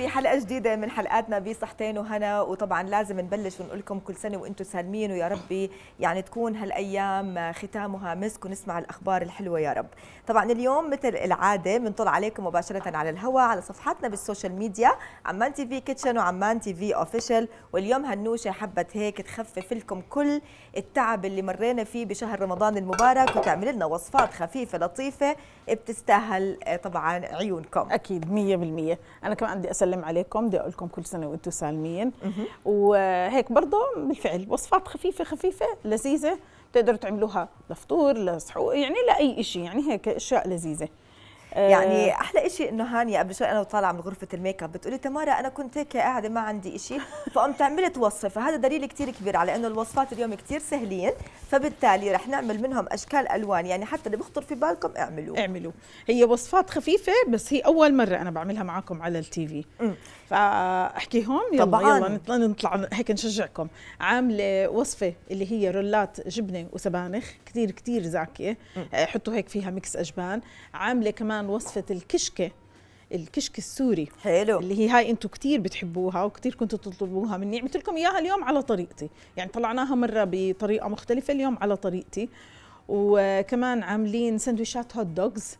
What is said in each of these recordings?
بحلقه جديده من حلقاتنا بصحتين وهنا وطبعا لازم نبلش ونقول لكم كل سنه وانتم سالمين ويا ربي يعني تكون هالايام ختامها مسك ونسمع الاخبار الحلوه يا رب طبعا اليوم مثل العاده بنطل عليكم مباشره على الهواء على صفحاتنا بالسوشيال ميديا عمان تي في كيتشن وعمان تي في اوفيشال واليوم هنوشه حبت هيك تخفف لكم كل التعب اللي مرينا فيه بشهر رمضان المبارك وتعمل لنا وصفات خفيفه لطيفه بتستاهل آه، طبعا عيونكم اكيد 100% انا كمان بدي اسلم عليكم بدي اقول لكم كل سنه وانتم سالمين وهيك برضه بالفعل وصفات خفيفه خفيفه لذيذه بتقدروا تعملوها لفطور لسحور يعني لاي شيء يعني هيك اشياء لذيذه يعني آه، احلى شيء انه هانيه قبل شوي انا وطالعه من غرفه الميك اب بتقولي تمارا انا كنت هيك قاعده ما عندي شيء فقمت عملت وصفه فهذا دليل كثير كبير على انه الوصفات اليوم كثير سهلين فبالتالي رح نعمل منهم اشكال الوان يعني حتى اللي بخطر في بالكم اعملوه اعملوه هي وصفات خفيفه بس هي اول مره انا بعملها معكم على التي في فاحكيهم يلا طبعاً. يلا نطلع, نطلع هيك نشجعكم عامله وصفه اللي هي رولات جبنه وسبانخ كثير كثير زاكيه آه، حطوا هيك فيها ميكس اجبان عامله كمان وصفه الكشكه الكشك السوري حلو اللي هي هاي انتم كثير بتحبوها وكثير كنتوا تطلبوها مني عملت لكم اياها اليوم على طريقتي يعني طلعناها مره بطريقه مختلفه اليوم على طريقتي وكمان عاملين سندويشات هوت دوغز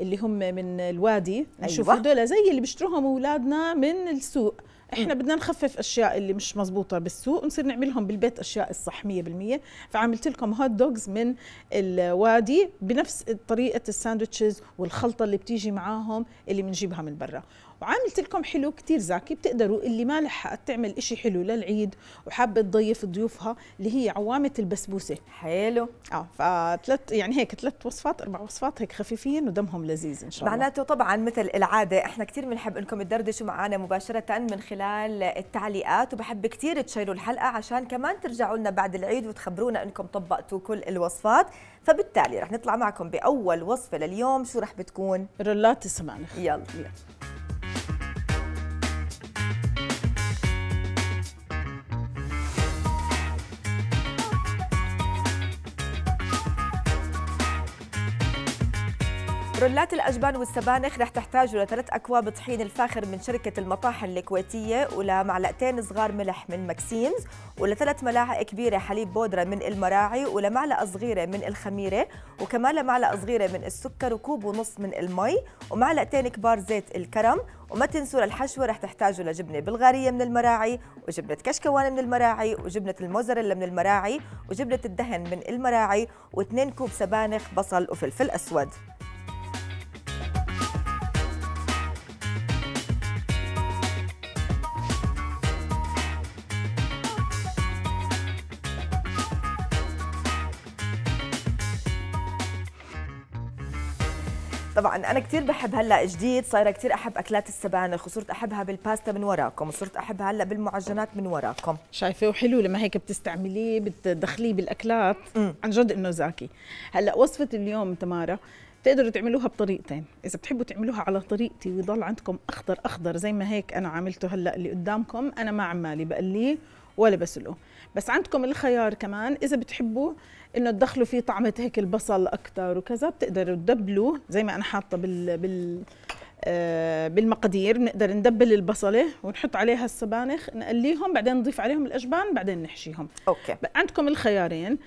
اللي هم من الوادي نشوف أيوة. هدول زي اللي بيشتروهم اولادنا من السوق احنا بدنا نخفف اشياء اللي مش مزبوطه بالسوق ونصير نعملهم بالبيت اشياء الصح 100% فعملت لكم هوت دوغز من الوادي بنفس طريقه الساندوتشز والخلطه اللي بتيجي معاهم اللي بنجيبها من برا وعملت لكم حلو كتير زاكي بتقدروا اللي ما لحقت تعمل إشي حلو للعيد وحابة تضيف ضيوفها اللي هي عوامة البسبوسة حلو اه فثلاث يعني هيك ثلاث وصفات اربع وصفات هيك خفيفين ودمهم لذيذ ان شاء الله معناته طبعا مثل العاده احنا كثير بنحب انكم تدردشوا معنا مباشره من خلال التعليقات وبحب كثير تشيروا الحلقه عشان كمان ترجعوا لنا بعد العيد وتخبرونا انكم طبقتوا كل الوصفات فبالتالي رح نطلع معكم باول وصفه لليوم شو رح بتكون رولات السمانخ يلا, يلا. رولات الأجبان والسبانخ رح تحتاجوا لثلاث أكواب طحين الفاخر من شركة المطاحن الكويتية ولمعلقتين صغار ملح من ماكسيمز ولثلاث ملاعق كبيرة حليب بودرة من المراعي ولمعلقة صغيرة من الخميرة وكمان لمعلقة صغيرة من السكر وكوب ونص من المي ومعلقتين كبار زيت الكرم وما تنسوا للحشوة رح تحتاجوا لجبنة بلغارية من المراعي وجبنة كشكوان من المراعي وجبنة الموزاريلا من المراعي وجبنة الدهن من المراعي واثنين كوب سبانخ بصل وفلفل أسود طبعا انا كثير بحب هلا جديد صايره كثير احب اكلات السبانخ وصرت احبها بالباستا من وراكم وصرت احبها هلا بالمعجنات من وراكم شايفه وحلو لما هيك بتستعمليه بتدخليه بالاكلات عن جد انه زاكي هلا وصفه اليوم تمارا بتقدروا تعملوها بطريقتين اذا بتحبوا تعملوها على طريقتي ويضل عندكم اخضر اخضر زي ما هيك انا عملته هلا اللي قدامكم انا ما عمالي بقليه ولا بسلقه بس عندكم الخيار كمان اذا بتحبوا انه تدخلوا فيه طعمه هيك البصل اكثر وكذا بتقدروا تدبلوا زي ما انا حاطه بال بال آه، بالمقادير بنقدر ندبل البصله ونحط عليها السبانخ نقليهم بعدين نضيف عليهم الاجبان بعدين نحشيهم اوكي عندكم الخيارين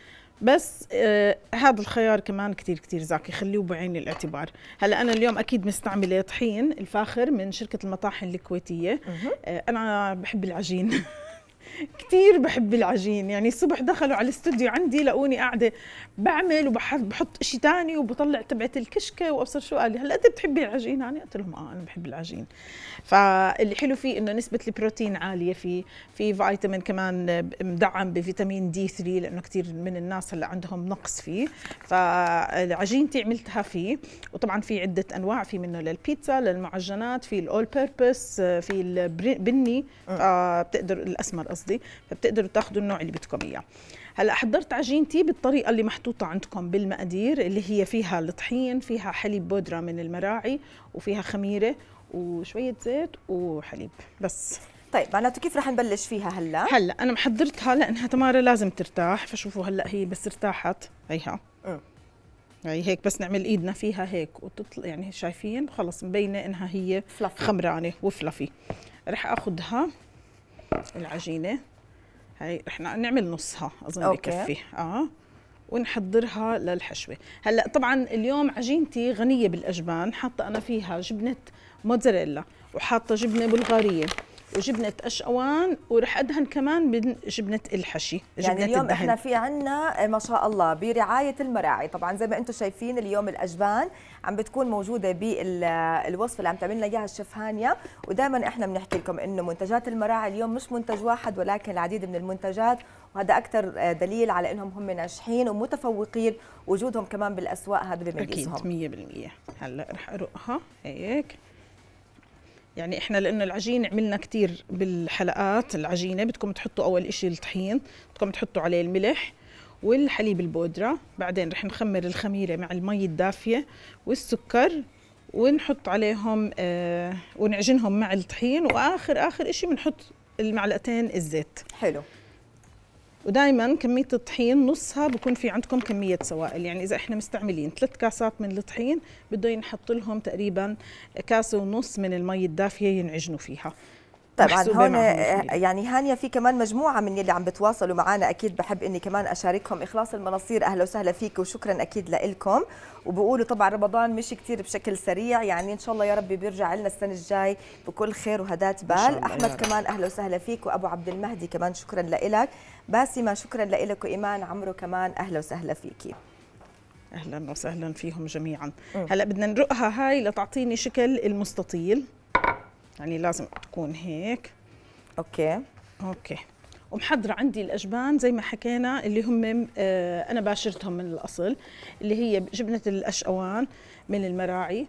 بس آه هذا الخيار كمان كثير كثير زاكي خليه بعين الاعتبار هلا انا اليوم اكيد مستعمله طحين الفاخر من شركه المطاحن الكويتيه آه انا بحب العجين كثير بحب العجين يعني الصبح دخلوا على الاستوديو عندي لقوني قاعده بعمل وبحط شيء ثاني وبطلع تبعت الكشكه وابصر شو قال لي هلا انت بتحبي العجين يعني قلت لهم اه انا بحب العجين فاللي حلو فيه انه نسبه البروتين عاليه فيه في فيتامين كمان مدعم بفيتامين دي 3 لانه كثير من الناس هلا عندهم نقص فيه فعجينتي عملتها فيه وطبعا في عده انواع في منه للبيتزا للمعجنات في الاول بيربس في البني آه. بتقدر الاسمر قصدي قصدي فبتقدروا تاخذوا النوع اللي بدكم اياه هلا حضرت عجينتي بالطريقه اللي محطوطه عندكم بالمقادير اللي هي فيها الطحين فيها حليب بودره من المراعي وفيها خميره وشويه زيت وحليب بس طيب معناته كيف رح نبلش فيها هلا هلا انا محضرتها لانها تمارا لازم ترتاح فشوفوا هلا هي بس ارتاحت هيها أه. هي هيك بس نعمل ايدنا فيها هيك وتطلع يعني شايفين خلص مبينه انها هي فلافي. خمرانه وفلفي رح اخذها العجينه هاي رح نعمل نصها اظن بكفي اه ونحضرها للحشوه هلا طبعا اليوم عجينتي غنيه بالاجبان حاطه انا فيها جبنه موتزاريلا وحاطه جبنه بلغاريه وجبنه قشقوان ورح ادهن كمان بجبنه الحشي جبنه يعني اليوم الدهن. احنا في عنا آه، ما شاء الله برعايه المراعي طبعا زي ما انتم شايفين اليوم الاجبان عم بتكون موجوده بالوصفه اللي عم تعملنا اياها الشيف هانيا ودائما احنا بنحكي لكم انه منتجات المراعي اليوم مش منتج واحد ولكن العديد من المنتجات وهذا اكثر آه، دليل على انهم هم ناجحين ومتفوقين وجودهم كمان بالاسواق هذا بميزهم اكيد 100% هلا رح ارقها هيك يعني احنا لانه العجين عملنا كثير بالحلقات العجينه بدكم تحطوا اول شيء الطحين بدكم تحطوا عليه الملح والحليب البودرة بعدين رح نخمر الخميرة مع المي الدافية والسكر ونحط عليهم آه ونعجنهم مع الطحين واخر اخر شيء بنحط المعلقتين الزيت حلو ودائما كميه الطحين نصها بكون في عندكم كميه سوائل يعني اذا احنا مستعملين ثلاث كاسات من الطحين بده ينحط لهم تقريبا كاسه ونص من المي الدافيه ينعجنوا فيها طبعا هون آه، يعني هانيا في كمان مجموعه من اللي عم بتواصلوا معنا اكيد بحب اني كمان اشاركهم اخلاص المناصير اهلا وسهلا فيك وشكرا اكيد لكم وبقولوا طبعا رمضان مش كثير بشكل سريع يعني ان شاء الله يا ربي بيرجع لنا السنه الجاي بكل خير وهدات بال احمد كمان اهلا وسهلا فيك وابو عبد المهدي كمان شكرا لك باسمه شكرا لك وايمان عمرو كمان اهلا وسهلا فيكي اهلا وسهلا فيهم جميعا هلا بدنا نرقها هاي لتعطيني شكل المستطيل يعني لازم تكون هيك اوكي اوكي ومحضرة عندي الأجبان زي ما حكينا اللي هم آه، أنا باشرتهم من الأصل اللي هي جبنة الأشقوان من المراعي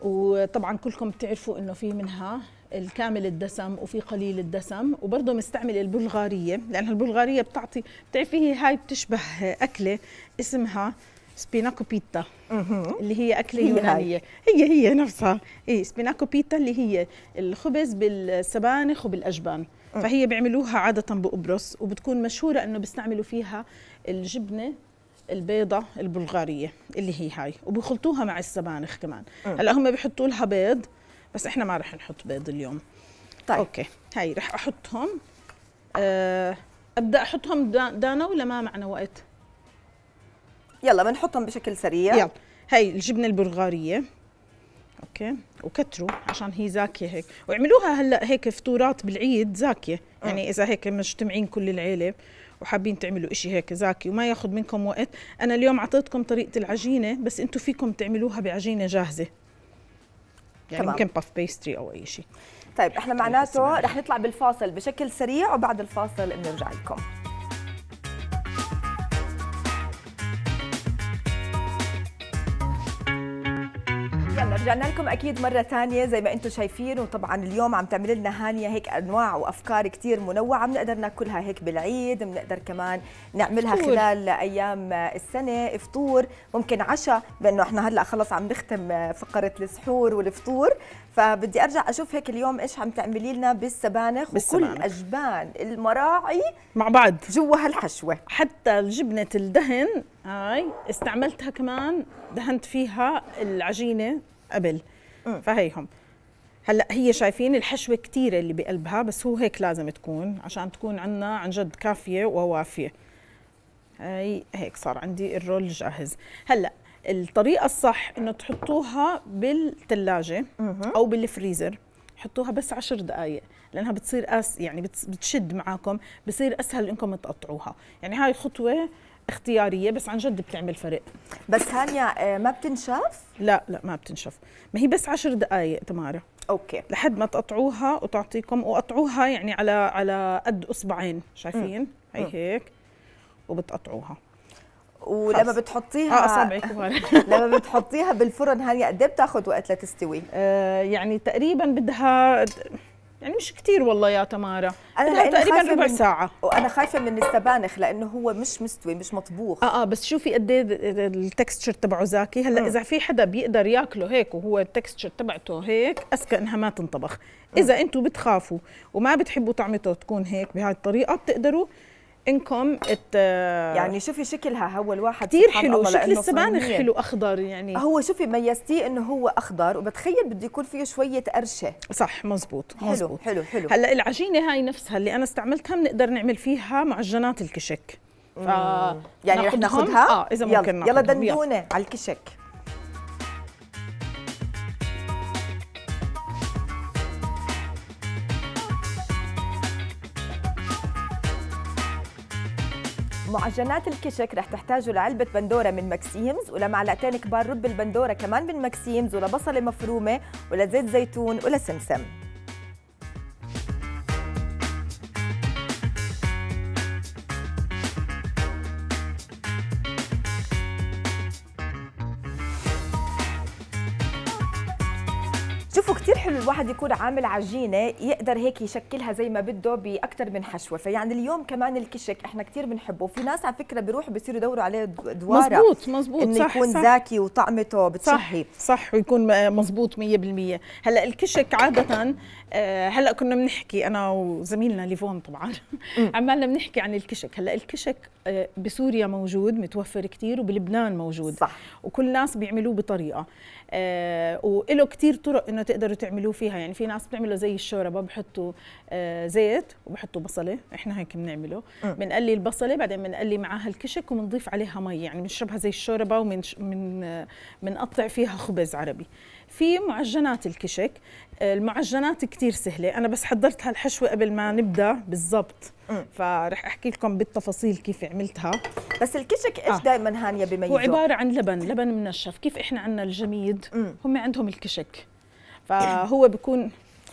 وطبعا كلكم بتعرفوا إنه في منها الكامل الدسم وفي قليل الدسم وبرضه مستعملة البلغارية لأن البلغارية بتعطي بتعرفي هي هاي بتشبه أكلة اسمها سبيناكو بيتا mhm. اللي هي أكلة يونانية هي هي نفسها إيه سبيناكو بيتا اللي هي الخبز بالسبانخ وبالأجبان فهي بيعملوها عادة بقبرص وبتكون مشهورة إنه بيستعملوا فيها الجبنة البيضة البلغارية اللي هي هاي وبيخلطوها مع السبانخ كمان هلا هم بيحطوا لها بيض بس احنا ما رح نحط بيض اليوم طيب اوكي هاي رح احطهم أه ابدا احطهم دانا ولا ما معنا وقت يلا بنحطهم بشكل سريع يلا هي الجبنه البلغاريه اوكي وكتروا عشان هي زاكيه هيك واعملوها هلا هيك فطورات بالعيد زاكيه آه. يعني اذا هيك مجتمعين كل العيله وحابين تعملوا إشي هيك زاكي وما ياخذ منكم وقت انا اليوم اعطيتكم طريقه العجينه بس انتم فيكم تعملوها بعجينه جاهزه يعني طبعا. ممكن باف بيستري او اي شيء طيب احنا معناته رح نطلع بالفاصل بشكل سريع وبعد الفاصل بنرجع لكم رجعنا لكم اكيد مره ثانيه زي ما انتم شايفين وطبعا اليوم عم تعمل لنا هانيه هيك انواع وافكار كثير منوعه بنقدر ناكلها هيك بالعيد بنقدر كمان نعملها فطور. خلال ايام السنه فطور ممكن عشاء بانه احنا هلا خلص عم نختم فقره السحور والفطور فبدي ارجع اشوف هيك اليوم ايش عم تعملي لنا بالسبانخ, بالسبانخ. وكل اجبان المراعي مع بعض جوا هالحشوه حتى جبنه الدهن هاي استعملتها كمان دهنت فيها العجينه قبل فهيهم هلا هي شايفين الحشوه كثيره اللي بقلبها بس هو هيك لازم تكون عشان تكون عندنا عن جد كافيه ووافيه هي هيك صار عندي الرول جاهز هلا الطريقه الصح انه تحطوها بالثلاجه او بالفريزر حطوها بس عشر دقائق لانها بتصير أس يعني بتشد معاكم بصير اسهل انكم تقطعوها يعني هاي خطوه اختياريه بس عن جد بتعمل فرق بس هانيا آه، ما بتنشف لا لا ما بتنشف ما هي بس عشر دقائق تمارا اوكي لحد ما تقطعوها وتعطيكم وقطعوها يعني على على قد اصبعين شايفين هي هيك وبتقطعوها ولما خلص. بتحطيها اه لما بتحطيها بالفرن هانيا قد ايه بتاخذ وقت لتستوي؟ آه يعني تقريبا بدها يعني مش كثير والله يا تمارا انا تقريبا ربع ساعه وانا خايفه من السبانخ لانه هو مش مستوي مش مطبوخ اه اه بس شوفي قد ايه التكستشر تبعه زاكي هلا اذا في حدا بيقدر ياكله هيك وهو التكستشر تبعته هيك اذكى انها ما تنطبخ اذا انتم بتخافوا وما بتحبوا طعمته تكون هيك بهاي الطريقه بتقدروا انكم الت... يعني شوفي شكلها هو الواحد كثير حلو شكل السبانخ حلو اخضر يعني هو شوفي ميزتيه انه هو اخضر وبتخيل بده يكون فيه شويه قرشه صح مزبوط حلو مزبوط. حلو حلو هلا العجينه هاي نفسها اللي انا استعملتها بنقدر نعمل فيها معجنات الكشك ف... يعني رح ناخذها اه اذا ممكن يلا, يلا دندونه على الكشك معجنات الكشك رح تحتاجوا لعلبة بندورة من ماكسيمز ولمعلقتين كبار رب البندورة كمان من ماكسيمز ولبصلة مفرومة ولزيت زيتون ولسمسم شوفوا كتير حلو الواحد يكون عامل عجينه يقدر هيك يشكلها زي ما بده باكثر من حشوه فيعني اليوم كمان الكشك احنا كتير بنحبه في ناس على فكره بيروحوا بيصيروا يدوروا عليه دواره مزبوط مزبوط انه صح يكون صح زاكي وطعمته بتصحي صح صح ويكون مزبوط 100% هلا الكشك عاده آه، هلا كنا بنحكي انا وزميلنا ليفون طبعا عمالنا بنحكي عن الكشك هلا الكشك آه، بسوريا موجود متوفر كتير وبلبنان موجود صح. وكل ناس بيعملوه بطريقه آه، وله كتير طرق انه تقدروا تعملوه فيها يعني في ناس بتعمله زي الشوربه بحطوا زيت وبحطوا بصله احنا هيك بنعمله بنقلي البصله بعدين بنقلي معاها الكشك وبنضيف عليها مي يعني بنشربها زي الشوربه ومن من بنقطع فيها خبز عربي في معجنات الكشك المعجنات كثير سهله انا بس حضرت هالحشوه قبل ما نبدا بالضبط فرح احكي لكم بالتفاصيل كيف عملتها بس الكشك ايش آه. دائما هانيه بميزه هو عباره عن لبن لبن منشف كيف احنا عندنا الجميد هم عندهم الكشك فهو بيكون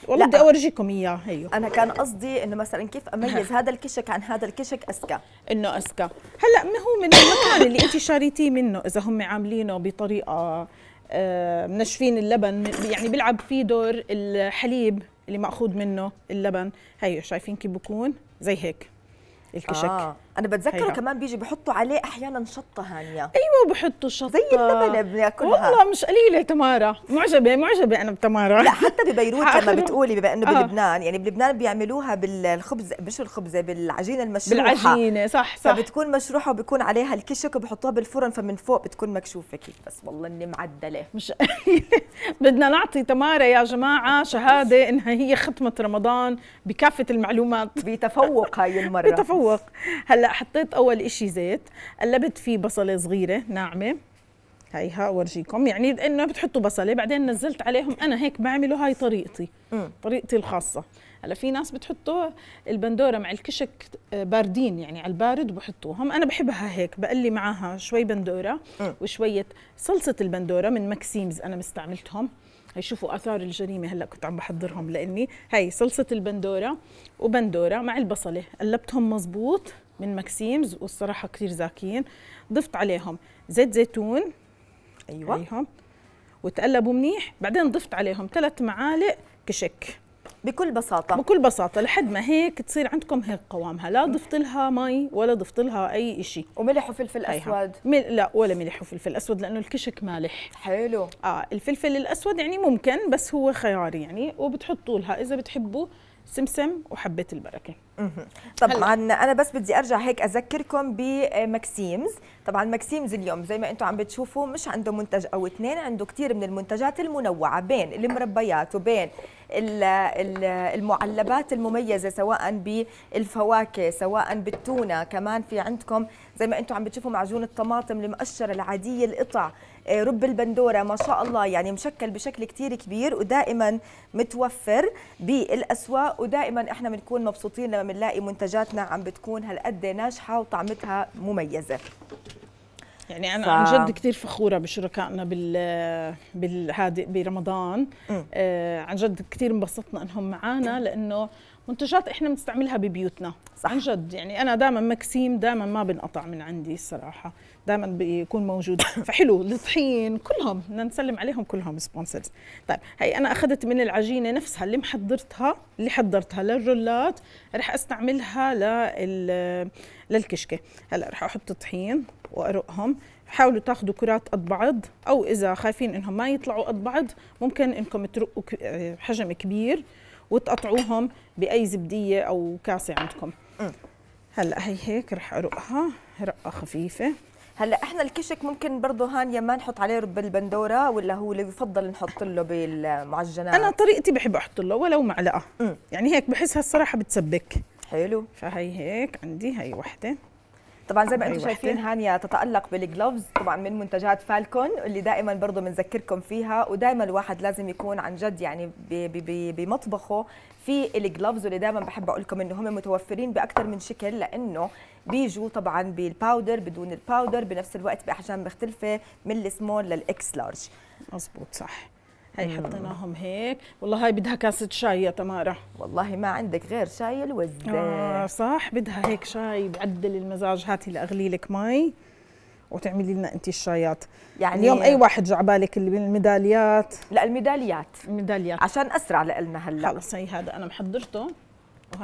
والله بدي اورجيكم اياه هيو أيوه. انا كان قصدي انه مثلا كيف اميز هذا الكشك عن هذا الكشك اسكى انه اسكى هلا ما هو من المكان اللي انت شاريتيه منه اذا هم عاملينه بطريقه آه، منشفين اللبن يعني بيلعب فيه دور الحليب اللي ماخوذ منه اللبن هي شايفين كيف بكون زي هيك الكشك آه. انا بتذكره كمان بيجي بحطوا عليه احيانا شطه هانيه ايوه بحطوا شطه زي اللبنه بناكلها والله مش قليله تمارا معجبه معجبه انا بتمارا لا حتى ببيروت لما بتقولي بما انه آه. بلبنان يعني بلبنان بيعملوها بالخبز مش الخبزه بالعجينه المشروحه بالعجينه صح صح فبتكون مشروحه وبكون عليها الكشك وبحطوها بالفرن فمن فوق بتكون مكشوفه كيف بس والله اني معدله مش بدنا نعطي تمارا يا جماعه شهاده انها هي ختمه رمضان بكافه المعلومات بتفوق هاي المره بتفوق هلا هلا حطيت اول إشي زيت قلبت فيه بصله صغيره ناعمه هيها اورجيكم يعني انه بتحطوا بصله بعدين نزلت عليهم انا هيك بعمله هاي طريقتي طريقتي الخاصه هلا في ناس بتحطوا البندوره مع الكشك آه، باردين يعني على البارد وبحطوهم انا بحبها هيك بقلي معاها شوي بندوره وشويه صلصه البندوره من ماكسيمز انا مستعملتهم هي شوفوا اثار الجريمه هلا كنت عم بحضرهم لاني هي صلصه البندوره وبندوره مع البصله قلبتهم مزبوط من ماكسيمز والصراحه كثير زاكيين ضفت عليهم زيت زيتون ايوه عليهم وتقلبوا منيح بعدين ضفت عليهم ثلاث معالق كشك بكل بساطه بكل بساطه لحد ما هيك تصير عندكم هيك قوامها لا ضفت لها مي ولا ضفت لها اي شيء وملح وفلفل اسود مل... لا ولا ملح وفلفل اسود لانه الكشك مالح حلو اه الفلفل الاسود يعني ممكن بس هو خياري يعني وبتحطوا لها اذا بتحبوا سمسم وحبه البركه طبعا انا بس بدي ارجع هيك اذكركم بماكسيمز آه، طبعا ماكسيمز اليوم زي ما انتم عم بتشوفوا مش عنده منتج او اثنين عنده كثير من المنتجات المنوعه بين المربيات وبين المعلبات المميزه سواء بالفواكه سواء بالتونه كمان في عندكم زي ما انتم عم بتشوفوا معجون الطماطم المقشره العاديه القطع آه، رب البندوره ما شاء الله يعني مشكل بشكل كثير كبير ودائما متوفر بالاسواق ودائما احنا بنكون مبسوطين لما بنلاقي منتجاتنا عم بتكون هالقد ناجحه وطعمتها مميزه يعني انا ف... عن جد كثير فخوره بشركائنا بال بالهادئ برمضان آه عن جد كثير انبسطنا انهم معنا لانه منتجات احنا بنستعملها ببيوتنا صح عن جد يعني انا دائما مكسيم دائما ما بنقطع من عندي الصراحه دائما بيكون موجود فحلو الطحين كلهم بدنا نسلم عليهم كلهم سبونسرز طيب هي انا اخذت من العجينه نفسها اللي محضرتها اللي حضرتها للرولات رح استعملها لل للكشكه هلا رح احط طحين وارقهم حاولوا تاخذوا كرات قد بعض او اذا خايفين انهم ما يطلعوا قد بعض ممكن انكم ترقوا حجم كبير وتقطعوهم باي زبديه او كاسه عندكم هلا هي هيك رح ارقها رقه خفيفه هلا احنا الكشك ممكن برضه هانيا ما نحط عليه رب البندوره ولا هو اللي بفضل نحط له بالمعجنات انا طريقتي بحب احط له ولو معلقه م. يعني هيك بحسها الصراحه بتسبك حلو فهي هيك عندي هي وحده طبعا زي ما انتم شايفين هانيا تتالق بالجلوفز طبعا من منتجات فالكون اللي دائما برضه بنذكركم فيها ودائما الواحد لازم يكون عن جد يعني بمطبخه في الجلوفز واللي دائما بحب اقول لكم انه هم متوفرين باكثر من شكل لانه بيجوا طبعا بالباودر بدون الباودر بنفس الوقت باحجام مختلفه من السمول للاكس لارج مظبوط صح هي حطيناهم هيك والله هاي بدها كاسة شاي يا تمارا والله ما عندك غير شاي الوزة آه صح بدها هيك شاي بعدل المزاج هاتي لاغلي لك مي وتعملي لنا انت الشايات يعني اليوم اي واحد جعبالك اللي من الميداليات لا الميداليات الميداليات عشان اسرع لنا هلا خلص هي هذا انا محضرته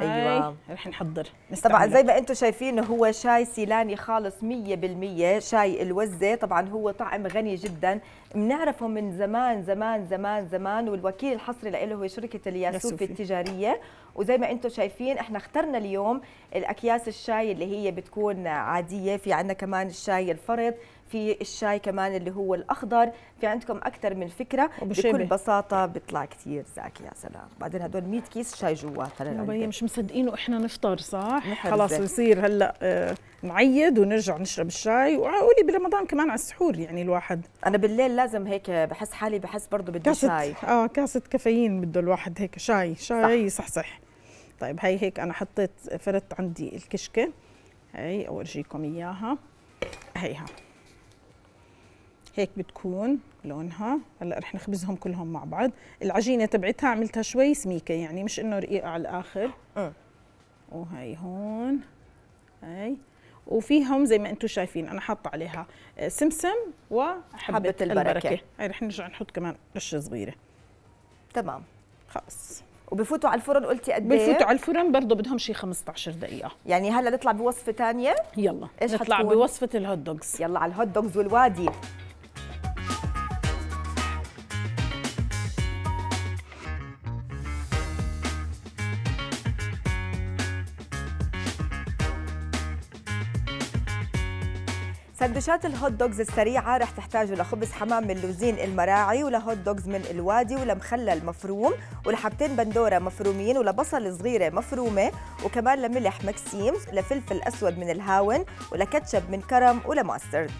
ايوه رح نحضر نستعمله. طبعا زي ما انتم شايفين هو شاي سيلاني خالص 100% شاي الوزه طبعا هو طعم غني جدا بنعرفه من زمان زمان زمان زمان والوكيل الحصري له هو شركه الياسوف التجاريه وزي ما انتم شايفين احنا اخترنا اليوم الاكياس الشاي اللي هي بتكون عاديه في عندنا كمان الشاي الفرط في الشاي كمان اللي هو الاخضر في عندكم اكثر من فكره بكل بساطه بيطلع كثير زاكي يا سلام بعدين هدول 100 كيس شاي جواتها للعلبه مش مصدقين واحنا نفطر صح خلاص يصير هلا نعيد آه، ونرجع نشرب الشاي وقولي برمضان كمان على السحور يعني الواحد انا بالليل لازم هيك بحس حالي بحس برضه بدي شاي اه كاسه كافيين بده الواحد هيك شاي شاي صح صح, صح. طيب هي هيك انا حطيت فردت عندي الكشكه هي اورجيكم اياها هيها هيك بتكون لونها هلا رح نخبزهم كلهم مع بعض العجينه تبعتها عملتها شوي سميكه يعني مش انه رقيقه على الاخر أه. وهي هون هي وفيهم زي ما انتم شايفين انا حاطه عليها آه، سمسم وحبه حبة البركه, هاي هي رح نرجع نحط كمان رشه صغيره تمام خلص وبفوتوا على الفرن قلتي قد ايه؟ بفوتوا على الفرن برضه بدهم شي 15 دقيقة يعني هلا نطلع بوصفة ثانية؟ يلا إيش نطلع حتكون؟ بوصفة الهوت دوجز يلا على الهوت دوجز والوادي سندوتشات الهوت دوجز السريعة رح تحتاجوا لخبز حمام من لوزين المراعي ولهوت دوجز من الوادي ولمخلل مفروم ولحبتين بندورة مفرومين ولبصل صغيرة مفرومة وكمان لملح مكسيم لفلفل أسود من الهاون ولكاتشب من كرم ولماسترد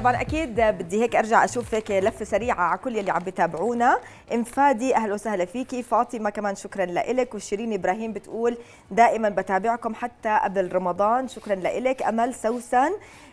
طبعا اكيد بدي هيك ارجع اشوف هيك لفه سريعه على كل يلي عم بتابعونا ام فادي اهلا وسهلا فيكي فاطمه كمان شكرا لك وشيرين ابراهيم بتقول دائما بتابعكم حتى قبل رمضان شكرا لك امل سوسن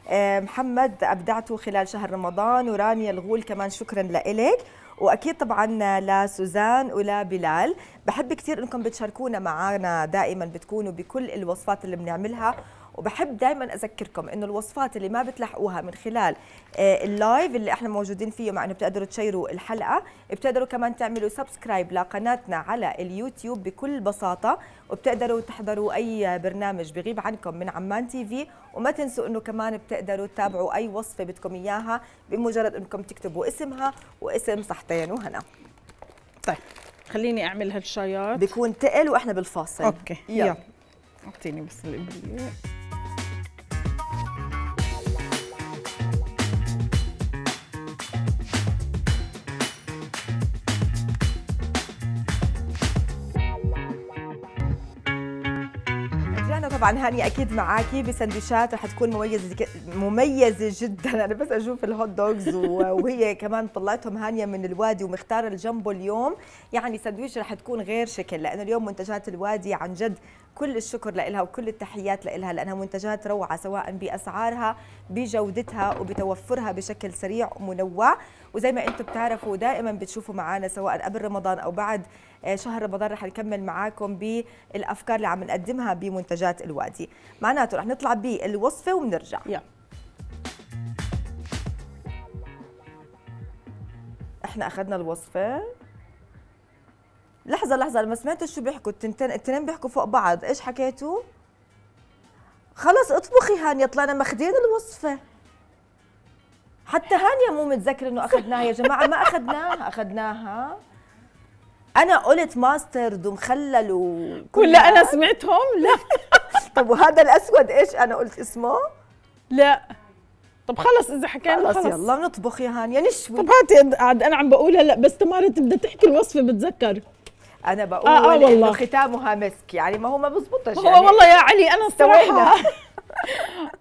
آه، محمد ابدعته خلال شهر رمضان ورانيا الغول كمان شكرا لك واكيد طبعا لسوزان ولا بلال بحب كثير انكم بتشاركونا معنا دائما بتكونوا بكل الوصفات اللي بنعملها وبحب دائما اذكركم انه الوصفات اللي ما بتلحقوها من خلال آه، اللايف اللي احنا موجودين فيه مع انه بتقدروا تشيروا الحلقه بتقدروا كمان تعملوا سبسكرايب لقناتنا على اليوتيوب بكل بساطه وبتقدروا تحضروا اي برنامج بغيب عنكم من عمان تي في وما تنسوا انه كمان بتقدروا تتابعوا اي وصفه بدكم اياها بمجرد انكم تكتبوا اسمها واسم صحتين وهنا طيب خليني اعمل هالشايات بيكون تقل واحنا بالفاصل اوكي يلا اعطيني بس الابريق طبعا هاني اكيد معاكي بسندويشات رح تكون مميزه مميزه جدا انا بس اشوف الهوت دوغز وهي كمان طلعتهم هانيه من الوادي ومختاره الجامبو اليوم يعني سندويش رح تكون غير شكل لانه اليوم منتجات الوادي عن جد كل الشكر لها وكل التحيات لها لأنها منتجات روعة سواء بأسعارها بجودتها وبتوفرها بشكل سريع ومنوع وزي ما أنتم بتعرفوا دائما بتشوفوا معنا سواء قبل رمضان أو بعد آه، شهر رمضان رح نكمل معاكم بالأفكار اللي عم نقدمها بمنتجات الوادي معناته رح نطلع بالوصفة وبنرجع yeah. احنا أخذنا الوصفة لحظه لحظه ما سمعت شو بيحكوا التنتين التنين بيحكوا فوق بعض ايش حكيتوا خلص اطبخي هانيا طلعنا مخدين الوصفه حتى هانيا مو متذكره انه اخذناها يا جماعه ما اخذناها اخذناها انا قلت ماسترد ومخلل وكل انا سمعتهم لا طب وهذا الاسود ايش انا قلت اسمه لا طب خلص اذا حكينا خلص, خلص يلا نطبخ يا هانيا نشوي طب هاتي انا عم بقول هلا بس تمارة تبدا تحكي الوصفه بتذكر انا بقول آه آه والله. ختامها مسك يعني ما هو ما بزبطش يعني والله يا علي انا الصراحه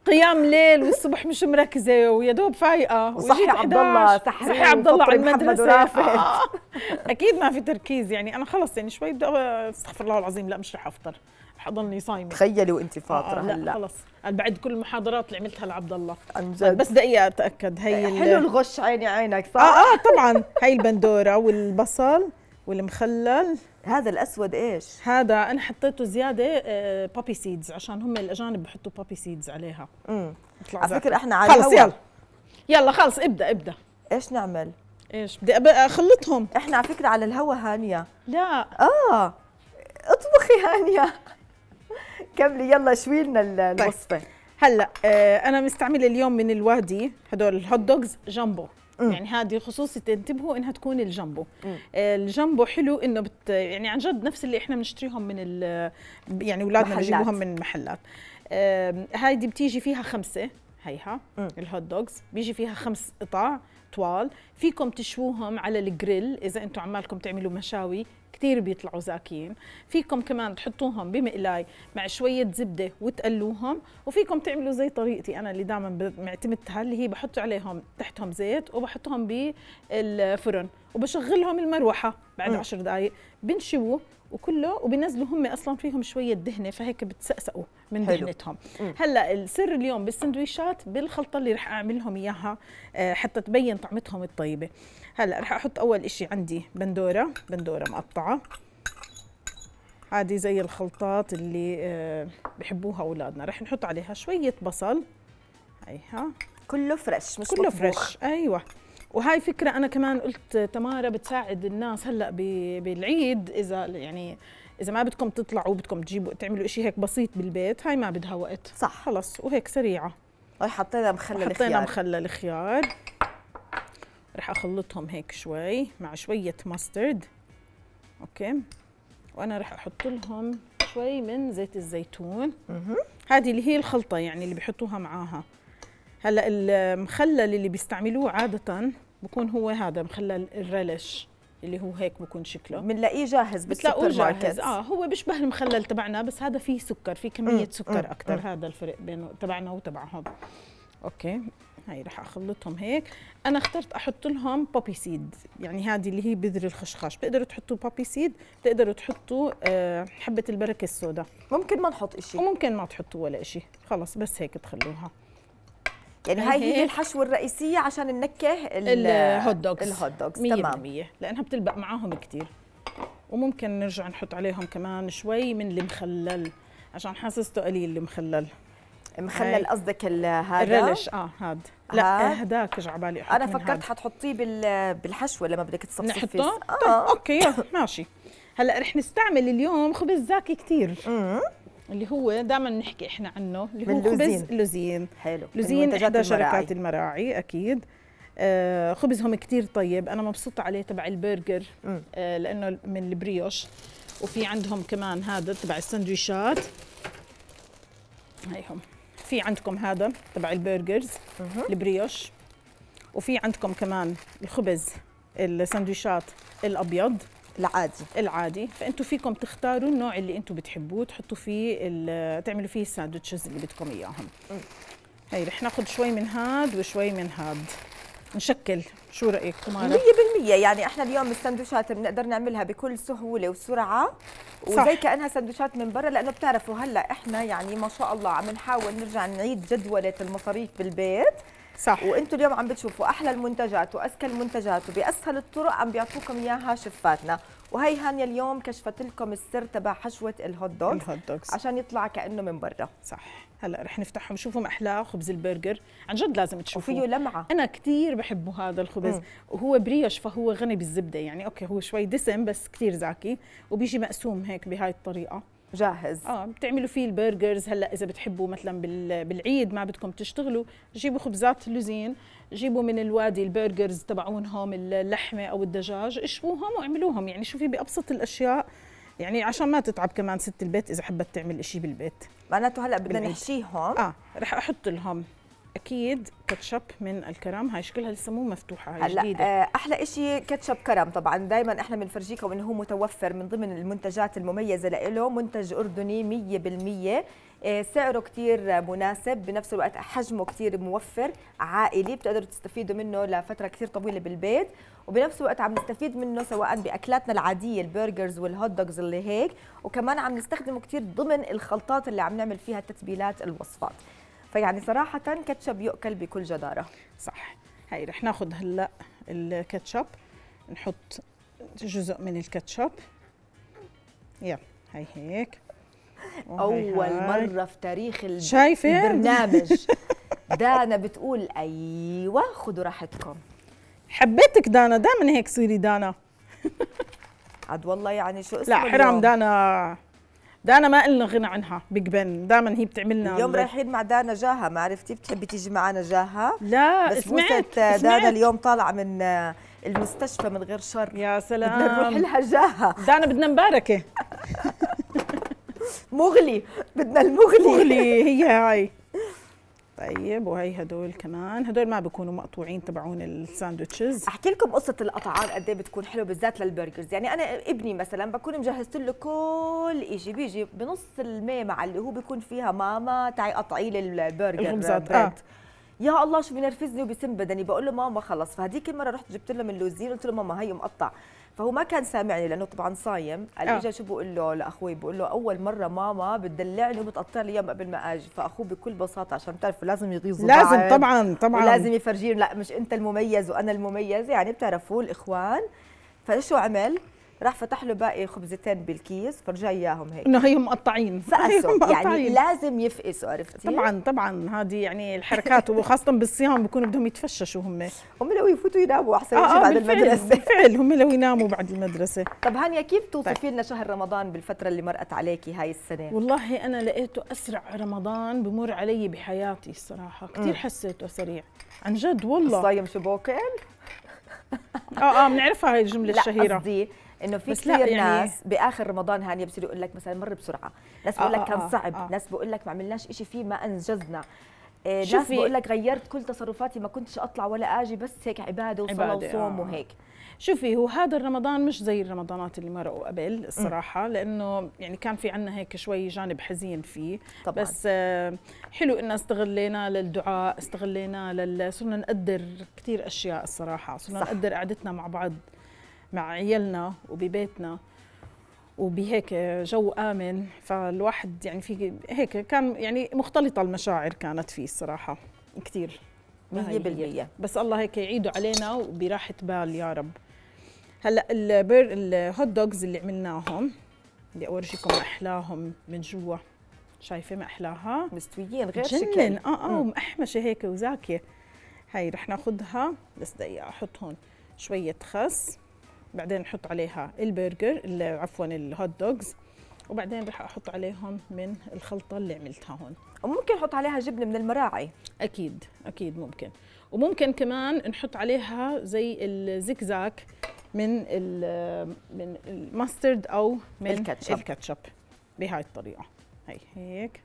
قيام ليل والصبح مش مركزه ويا دوب فايقه وصحي عبد الله صحي صحي عبد الله على المدرسه آه. اكيد ما في تركيز يعني انا خلص يعني شوي بدي استغفر الله العظيم لا مش رح افطر اضلني صايمه تخيلي وانت آه، فاطره آه هلا لا خلص بعد كل المحاضرات اللي عملتها لعبد الله عن طيب، جد بس دقيقه اتاكد هي حلو الغش عيني عينك صح اه اه طبعا هي البندوره والبصل والمخلل هذا الاسود ايش هذا انا حطيته زياده بابي آه، سيدز عشان هم الاجانب بحطوا بابي سيدز عليها امم على فكره احنا على خلص يلا يلا خلص ابدا ابدا ايش نعمل ايش بدي آه، اخلطهم احنا على فكره على الهوا هانيه لا اه اطبخي هانيه كملي يلا شوي لنا طيب. الوصفه طيب. هلا آه انا مستعمله اليوم من الوادي هدول الهوت دوجز جامبو يعني هذه خصوصي تنتبهوا انها تكون الجامبو مم. آه، الجامبو حلو انه بت يعني عن جد نفس اللي احنا بنشتريهم من ال... يعني اولادنا بيجيبوهم من المحلات آه، هاي دي بتيجي فيها خمسه هيها الهوت دوجز بيجي فيها خمس قطع طوال فيكم تشوهم على الجريل اذا انتم عمالكم تعملوا مشاوي كثير بيطلعوا زاكيين فيكم كمان تحطوهم بمقلاي مع شوية زبدة وتقلوهم وفيكم تعملوا زي طريقتي أنا اللي دائما معتمدتها اللي هي بحط عليهم تحتهم زيت وبحطهم بالفرن وبشغلهم المروحة بعد 10 عشر دقايق بنشوه وكله وبينزلوا هم اصلا فيهم شويه دهنه فهيك بتسقسقوا من حلو. دهنتهم مم. هلا السر اليوم بالسندويشات بالخلطه اللي رح اعملهم اياها آه، حتى تبين طعمتهم الطيبه هلا رح احط اول شيء عندي بندوره بندوره مقطعه هذه زي الخلطات اللي آه، بحبوها اولادنا رح نحط عليها شويه بصل هيها كله فريش مش كله مطبوخ. فريش ايوه وهاي فكرة أنا كمان قلت تمارا بتساعد الناس هلأ بالعيد إذا يعني إذا ما بدكم تطلعوا بدكم تجيبوا تعملوا شيء هيك بسيط بالبيت هاي ما بدها وقت صح خلص وهيك سريعة هاي حطينا مخلل الخيار حطينا مخلل الخيار رح أخلطهم هيك شوي مع شوية ماسترد أوكي وأنا رح أحط لهم شوي من زيت الزيتون هذه اللي هي الخلطة يعني اللي بحطوها معاها هلا المخلل اللي بيستعملوه عاده بكون هو هذا مخلل الرلش اللي هو هيك بكون شكله بنلاقيه جاهز بالسوبر ماركت اه هو بيشبه المخلل تبعنا بس هذا فيه سكر فيه كميه مم. سكر اكثر هذا الفرق بين تبعنا وتبعهم اوكي هاي رح اخلطهم هيك انا اخترت احط لهم بوبي سيد يعني هذه اللي هي بذر الخشخاش بتقدروا تحطوا بوبي سيد بتقدروا تحطوا آه، حبه البركه السوداء ممكن ما نحط شيء وممكن ما تحطوا ولا شيء خلص بس هيك تخلوها يعني هاي هي الحشوه الرئيسيه عشان النكه الهوت دوجز الهوت دوجز تمام 100% لانها بتلبق معاهم كثير وممكن نرجع نحط عليهم كمان شوي من المخلل عشان حاسسته قليل المخلل مخلل قصدك هذا الرلش اه هاد لا هداك اجى على بالي انا فكرت حتحطيه بالحشوه لما بدك تصفيه نحطه؟ آه. طيب اوكي ماشي هلا رح نستعمل اليوم خبز زاكي كثير اللي هو دائما بنحكي احنا عنه اللي هو خبز لوزين حلو لوزين احدى شركات المراعي اكيد آه خبزهم كثير طيب انا مبسوطه عليه تبع البرجر آه لانه من البريوش وفي عندهم كمان هذا تبع السندويشات هيهم في عندكم هذا تبع البرجرز البريوش وفي عندكم كمان الخبز السندويشات الابيض العادي العادي فانتم فيكم تختاروا النوع اللي انتم بتحبوه تحطوا فيه تعملوا فيه الساندوتشز اللي بدكم اياهم هي رح ناخذ شوي من هاد وشوي من هاد نشكل شو رايك تمارا 100% يعني احنا اليوم السندوتشات بنقدر نعملها بكل سهوله وسرعه وزي كانها سندوتشات من برا لانه بتعرفوا هلا احنا يعني ما شاء الله عم نحاول نرجع نعيد جدوله المصاريف بالبيت صح وانتم اليوم عم بتشوفوا احلى المنتجات واذكى المنتجات وباسهل الطرق عم بيعطوكم اياها شفاتنا وهي هانيا اليوم كشفت لكم السر تبع حشوه الهوت دوغ الهوت دوغز عشان يطلع كانه من برا صح هلا رح نفتحهم شوفوا احلاه خبز البرجر عن جد لازم تشوفوه وفيه لمعه انا كثير بحبه هذا الخبز مم. وهو بريش فهو غني بالزبده يعني اوكي هو شوي دسم بس كثير زاكي وبيجي مقسوم هيك بهاي الطريقه جاهز اه بتعملوا فيه البرجرز هلا اذا بتحبوا مثلا بالعيد ما بدكم تشتغلوا جيبوا خبزات لوزين جيبوا من الوادي البرجرز تبعونهم اللحمه او الدجاج اشووهم واعملوهم يعني شوفي بابسط الاشياء يعني عشان ما تتعب كمان ست البيت اذا حبت تعمل شيء بالبيت معناته هلا بدنا نحشيهم اه رح احط لهم اكيد كاتشب من الكرم هاي شكلها لسه مو مفتوحه هاي هلا جديده آه، احلى شيء كاتشب كرم طبعا دائما احنا بنفرجيكم انه هو متوفر من ضمن المنتجات المميزه له منتج اردني 100% آه، سعره كثير مناسب بنفس الوقت حجمه كثير موفر عائلي بتقدروا تستفيدوا منه لفتره كثير طويله بالبيت وبنفس الوقت عم نستفيد منه سواء باكلاتنا العاديه البرجرز والهوت دوجز اللي هيك وكمان عم نستخدمه كثير ضمن الخلطات اللي عم نعمل فيها التتبيلات الوصفات فيعني صراحه كاتشب يؤكل بكل جداره صح هاي رح ناخذ هلا الكاتشب نحط جزء من الكاتشب يلا هاي هيك اول هاي. مره في تاريخ البرنامج دانا بتقول ايوه خدوا راحتكم حبيتك دانا دائما هيك صيري دانا عاد والله يعني شو اسمه لا حرام دانا دانا ما إلنا غنى عنها بيج بن دائما هي بتعملنا اليوم رايحين مع دانا جاها ما عرفتي بتحبي تيجي معنا جاها لا بس سمعت آه، دانا اليوم طالعه من آه، المستشفى من غير شر يا سلام بدنا نروح لها جاها دانا بدنا مباركه مغلي بدنا المغلي مغلي هي هاي طيب وهي هدول كمان هدول ما بيكونوا مقطوعين تبعون الساندوتشز احكي لكم قصه القطعات قد ايه بتكون حلوه بالذات للبرجرز يعني انا ابني مثلا بكون مجهزت له كل شيء بيجي بنص الميمعه اللي هو بيكون فيها ماما تعي قطعي لي البرجر آه. يا الله شو بينرفزني وبسم بدني بقول له ماما خلص فهذيك المره رحت جبت له من قلت له ماما هي مقطع فهو ما كان سامعني لانه طبعا صايم قال اجى آه. شو بقول له لاخوي بقول له اول مره ماما بتدلعني وبتقطع لي اياهم قبل ما اجي فاخوه بكل بساطه عشان بتعرفوا لازم يغيظوا لازم طبعا طبعا لازم يفرجيهم لا مش انت المميز وانا المميز يعني بتعرفوا الاخوان فشو عمل راح فتح له باقي خبزتين بالكيس فرجاه اياهم هيك انه هي مقطعين فقسوا يعني لازم يفقسوا عرفتي طبعا طبعا هذه يعني الحركات وخاصه بالصيام بكونوا بدهم يتفششوا هم هم لو يفوتوا يناموا احسن آه, آه بعد المدرسه بالفعل هم لو يناموا بعد المدرسه طب هانيا كيف توصفي طيب. لنا شهر رمضان بالفتره اللي مرقت عليكي هاي السنه والله انا لقيته اسرع رمضان بمر علي بحياتي الصراحه كثير حسيته سريع عن جد والله الصايم بوكل؟ اه اه بنعرفها هاي الجمله الشهيره لا قصدي انه في كثير يعني ناس باخر رمضان هاني بصير يقول لك مثلا مر بسرعه ناس بقول آه، لك آه كان آه صعب آه ناس بقول لك ما عملناش شيء فيه ما انجزنا إيه، ناس بقول لك غيرت كل تصرفاتي ما كنتش اطلع ولا اجي بس هيك عباده وصلاه وصوم آه. وهيك شوفي هو هذا الرمضان مش زي الرمضانات اللي مرقوا قبل الصراحة لأنه يعني كان في عنا هيك شوي جانب حزين فيه طبعا. بس آه، حلو إنه استغلينا للدعاء استغلينا لل... صرنا نقدر كثير أشياء الصراحة صرنا صح. نقدر قعدتنا مع بعض مع عيالنا وببيتنا وبهيك جو امن فالواحد يعني في هيك كان يعني مختلطه المشاعر كانت فيه الصراحه كثير 100% بس الله هيك يعيده علينا وبراحه بال يا رب هلا البير الهوت دوجز اللي عملناهم بدي اورجيكم احلاهم من جوا شايفه ما احلاها مستويين غير شكل اه اه ومقحمشه هيك وزاكيه هاي رح ناخذها بس دقيقه احط هون شويه خس بعدين نحط عليها البرجر عفوا الهوت دوجز وبعدين راح احط عليهم من الخلطه اللي عملتها هون وممكن نحط عليها جبنه من المراعي اكيد اكيد ممكن وممكن كمان نحط عليها زي الزكزاك من من الماسترد او من الكاتشب الكاتشب بهاي الطريقه هي هيك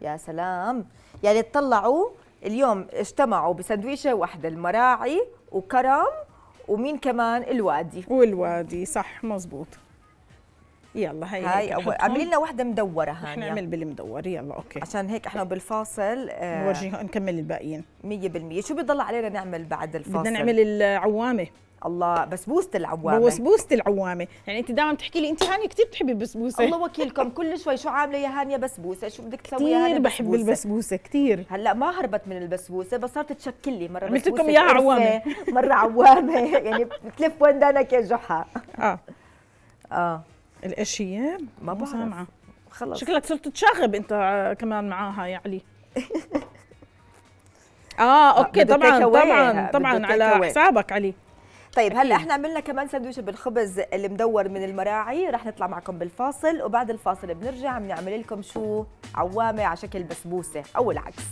يا سلام يعني اطلعوا اليوم اجتمعوا بسندويشه واحده المراعي وكرم ومين كمان الوادي والوادي صح مزبوط يلا هي هاي اعملي لنا وحده مدوره هاي احنا نعمل بالمدور يلا اوكي عشان هيك احنا بالفاصل آه نورجيها نكمل الباقيين 100% شو بضل علينا نعمل بعد الفاصل بدنا نعمل العوامه الله بسبوسه العوامه بسبوسه العوامه يعني انت دائما بتحكي لي انت هاني كثير بتحبي البسبوسه الله وكيلكم كل شوي شو عامله يا هانيه بسبوسه شو بدك تسوي يا هانيه بحب البسبوسه كثير هلا ما هربت من البسبوسه بس صارت تشكل لي مره عملت لكم اياها عوامه مره عوامه يعني بتلف وندانك يا جحا اه اه الاشياء إيه؟ ما بعرف سامعه خلص شكلك صرت تشاغب انت كمان معاها يا علي اه اوكي طبعا طبعا طبعا على حسابك علي طيب هلا احنا عملنا كمان سندويشه بالخبز اللي مدور من المراعي رح نطلع معكم بالفاصل وبعد الفاصل بنرجع بنعمل لكم شو عوامه على شكل بسبوسه او العكس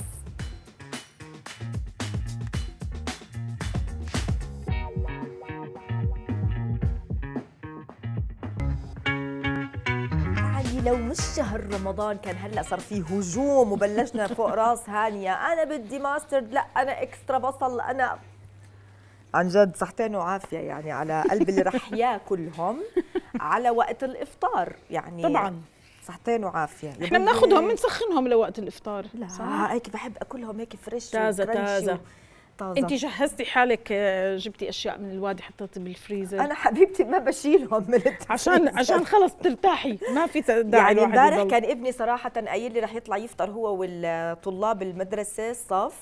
يعني لو مش شهر رمضان كان هلا صار في هجوم وبلشنا فوق راس هانيه انا بدي ماسترد لا انا اكسترا بصل انا عن جد صحتين وعافيه يعني على قلب اللي رح ياكلهم على وقت الافطار يعني طبعا صحتين وعافيه احنا بناخذهم بنسخنهم لوقت الافطار لا صح. هيك بحب اكلهم هيك فريش تازه تازه طازة. انت جهزتي حالك آه، جبتي اشياء من الوادي حطيتي بالفريزر انا حبيبتي ما بشيلهم من عشان عشان خلص ترتاحي ما في داعي يعني امبارح كان ابني صراحه قايل لي رح يطلع يفطر هو والطلاب المدرسه الصف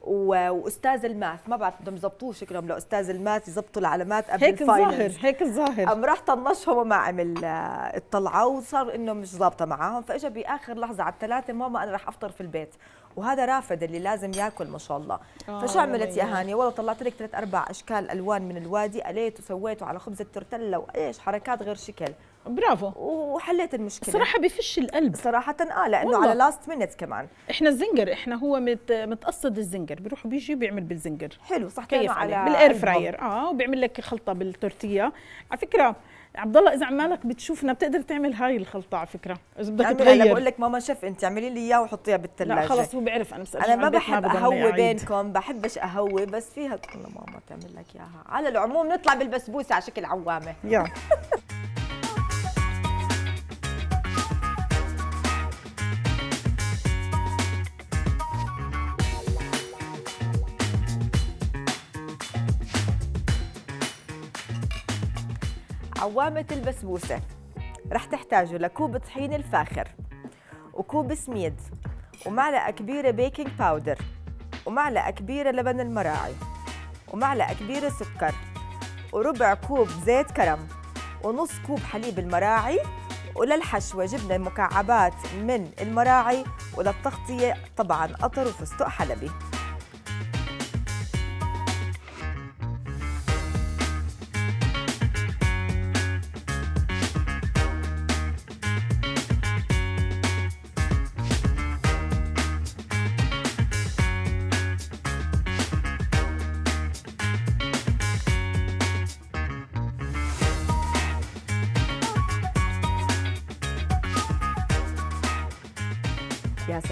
واستاذ الماث ما بعرف بدهم يظبطوه شكلهم لو استاذ الماث يظبطوا العلامات قبل هيك الظاهر هيك الظاهر قام راح طنشهم وما عمل آه، الطلعه وصار انه مش ظابطه معاهم فاجى باخر لحظه على الثلاثه ماما انا راح افطر في البيت وهذا رافد اللي لازم ياكل ما شاء الله آه، فشو عملت يا هانيه والله طلعت لك ثلاث اربع اشكال الوان من الوادي قليت وسويته على خبز التورتيلا وايش حركات غير شكل برافو وحليت المشكله صراحه بفش القلب صراحه اه لانه والله. على لاست مينيت كمان احنا الزنجر احنا هو مت متقصد الزنجر بيروح بيجي بيعمل بالزنجر حلو صح كيف على بالاير فراير اه وبيعمل لك خلطه بالتورتيا على فكره عبد الله اذا عمالك بتشوفنا بتقدر تعمل هاي الخلطه على فكره اذا بدك يعني تغير انا بقول لك ماما شف انت اعملي لي اياه وحطيها بالثلاجه لا خلص هو بيعرف انا انا ما بحب اهوي بينكم بحبش اهوي بس فيها تقول ماما تعمل لك اياها على العموم نطلع بالبسبوسه على شكل عوامه يلا عوامة البسبوسة رح تحتاجوا لكوب طحين الفاخر وكوب سميد ومعلقة كبيرة بيكنج باودر ومعلقة كبيرة لبن المراعي ومعلقة كبيرة سكر وربع كوب زيت كرم ونص كوب حليب المراعي وللحشوة جبنا مكعبات من المراعي وللتغطية طبعا قطر وفستق حلبي